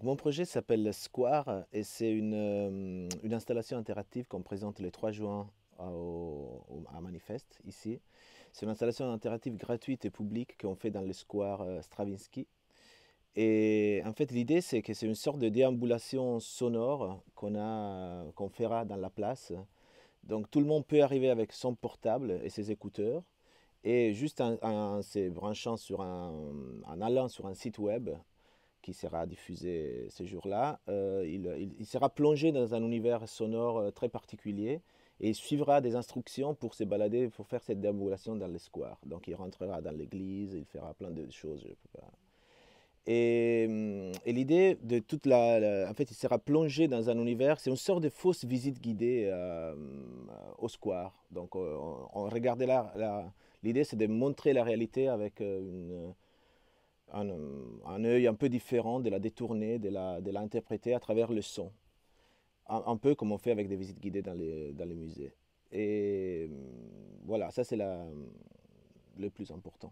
Mon projet s'appelle Square et c'est une, euh, installation interactive qu'on présente le 3 juin à, Manifest, ici. C'est une installation interactive gratuite et publique qu'on fait dans le Square euh, Stravinsky. Et en fait, l'idée, c'est que c'est une sorte de déambulation sonore qu'on qu fera dans la place. Donc tout le monde peut arriver avec son portable et ses écouteurs. Et juste en, se branchant sur un, en allant sur un site web, qui sera diffusé ce jour-là, euh, il, sera plongé dans un univers sonore euh, très particulier et suivra des instructions pour se balader, pour faire cette déambulation dans les squares. Donc il rentrera dans l'église, il fera plein de choses. Hum, et, l'idée de toute la, En fait, il sera plongé dans un univers, c'est une sorte de fausse visite guidée euh, au square. Donc on, on regardait là. L'idée, c'est de montrer la réalité avec une euh, un, œil un peu différent, de la détourner, de la, de l'interpréter à travers le son. Un, peu comme on fait avec des visites guidées dans les, dans les musées. Et euh, voilà, ça c'est euh, le plus important.